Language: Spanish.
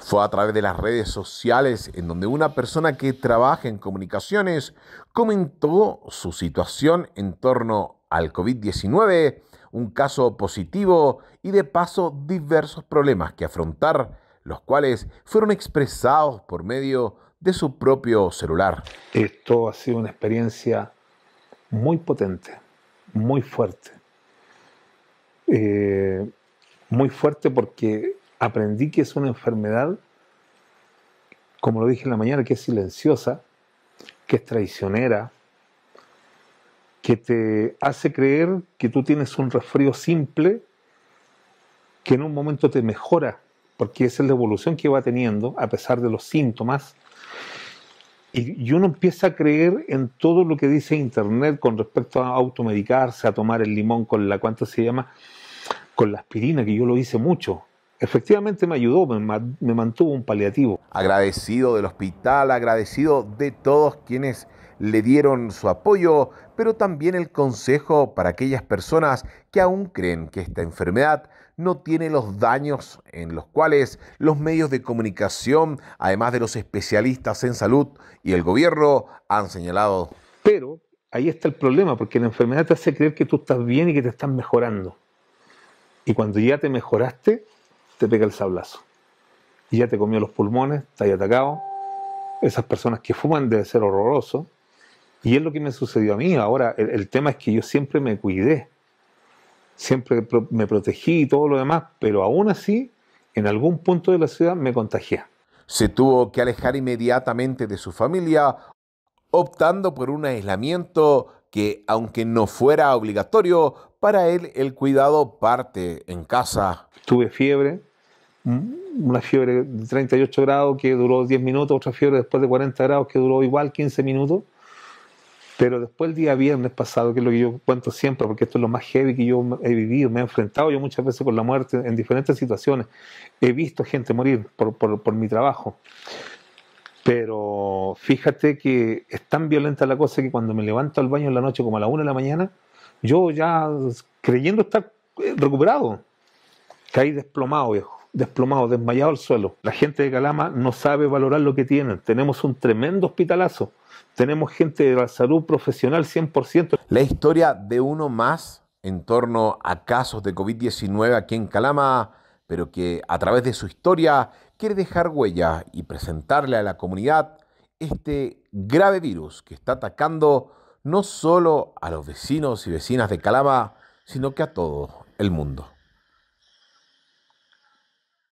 Fue a través de las redes sociales en donde una persona que trabaja en comunicaciones comentó su situación en torno al COVID-19, un caso positivo y de paso diversos problemas que afrontar, los cuales fueron expresados por medio de su propio celular. Esto ha sido una experiencia muy potente, muy fuerte. Eh, muy fuerte porque aprendí que es una enfermedad, como lo dije en la mañana, que es silenciosa, que es traicionera, que te hace creer que tú tienes un resfrío simple que en un momento te mejora, porque esa es la evolución que va teniendo a pesar de los síntomas. Y, uno empieza a creer en todo lo que dice Internet con respecto a automedicarse, a tomar el limón con la, ¿cuánto se llama? Con la aspirina, que yo lo hice mucho efectivamente me ayudó, me, mantuvo un paliativo. Agradecido del hospital, agradecido de todos quienes le dieron su apoyo, pero también el consejo para aquellas personas que aún creen que esta enfermedad no tiene los daños en los cuales los medios de comunicación, además de los especialistas en salud y el gobierno, han señalado. Pero ahí está el problema, porque la enfermedad te hace creer que tú estás bien y que te estás mejorando. Y cuando ya te mejoraste, te pega el sablazo. Y ya te comió los pulmones, está ahí atacado. Esas personas que fuman debe ser horroroso. Y es lo que me sucedió a mí. Ahora, el, tema es que yo siempre me cuidé. Siempre me protegí y todo lo demás. Pero aún así, en algún punto de la ciudad me contagié. Se tuvo que alejar inmediatamente de su familia, optando por un aislamiento que, aunque no fuera obligatorio, para él el cuidado parte en casa. Tuve fiebre, Mm, una fiebre de 38 grados que duró 10 minutos, otra fiebre después de 40 grados que duró igual 15 minutos. Pero después el día viernes pasado, que es lo que yo cuento siempre, porque esto es lo más heavy que yo he vivido, me he enfrentado yo muchas veces con la muerte en diferentes situaciones. He visto gente morir por, mi trabajo. Pero fíjate que es tan violenta la cosa que cuando me levanto al baño en la noche, como a la una de la mañana, yo ya creyendo estar recuperado, Caí desplomado, desplomado, desmayado al suelo. La gente de Calama no sabe valorar lo que tienen. Tenemos un tremendo hospitalazo. Tenemos gente de la salud profesional 100%. La historia de uno más en torno a casos de COVID-19 aquí en Calama, pero que a través de su historia quiere dejar huella y presentarle a la comunidad este grave virus que está atacando no solo a los vecinos y vecinas de Calama, sino que a todo el mundo.